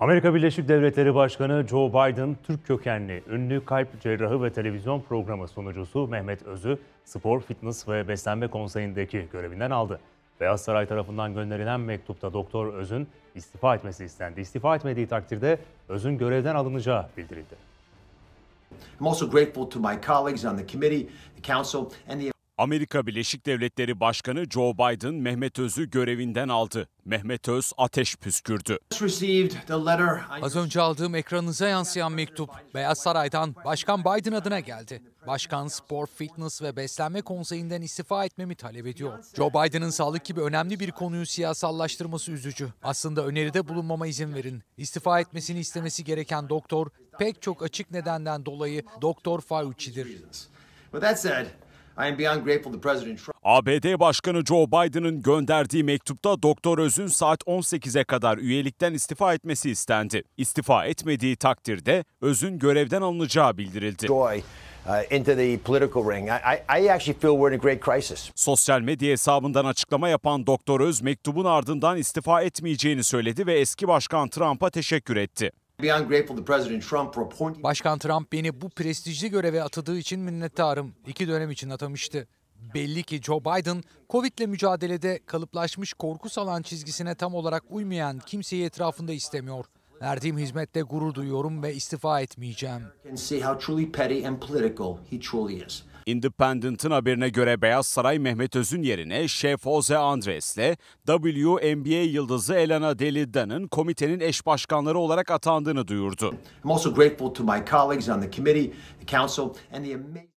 Amerika Birleşik Devletleri Başkanı Joe Biden, Türk kökenli ünlü kalp cerrahı ve televizyon programı sunucusu Mehmet Öz'ü spor, fitness ve beslenme konseyindeki görevinden aldı. Beyaz Saray tarafından gönderilen mektupta Doktor Öz'ün istifa etmesi istendi. İstifa etmediği takdirde Öz'ün görevden alınacağı bildirildi. I'm also grateful to my colleagues on the committee, the council and the Amerika Birleşik Devletleri Başkanı Joe Biden Mehmet Öz'ü görevinden aldı. Mehmet Öz ateş püskürdü. Az önce aldığım ekranınıza yansıyan mektup Beyaz Saray'dan Başkan Biden adına geldi. Başkan Spor, Fitness ve Beslenme Konseyi'nden istifa etmemi talep ediyor. Joe Biden'ın sağlık gibi önemli bir konuyu siyasallaştırması üzücü. Aslında öneride bulunmama izin verin. İstifa etmesini istemesi gereken doktor pek çok açık nedenden dolayı Doktor Fauci'dir. With that said, I am beyond grateful to President Trump. ABD Başkanı Joe Biden'ın gönderdiği mektupta Doktor Öz'ün saat 18'e kadar üyelikten istifa etmesi istendi. İstifa etmediği takdirde Öz'ün görevden alınacağı bildirildi. Joy. Uh, into the political ring. I, I actually feel we're in a great crisis. Sosyal medya hesabından açıklama yapan Doktor Öz mektubun ardından istifa etmeyeceğini söyledi ve eski başkan Trump'a teşekkür etti. Başkan Trump beni bu prestijli göreve atadığı için minnettarım. İki dönem için atamıştı. Belli ki Joe Biden, Covid'le mücadelede kalıplaşmış korku salan çizgisine tam olarak uymayan kimseyi etrafında istemiyor. Verdiğim hizmette gurur duyuyorum ve istifa etmeyeceğim. Independent'ın haberine göre Beyaz Saray Mehmet Öz'ün yerine şef Jose Andres'le WNBA yıldızı Elena Delida'nın komitenin eş başkanları olarak atandığını duyurdu. I'm also grateful to my colleagues on the committee, the council and the amazing...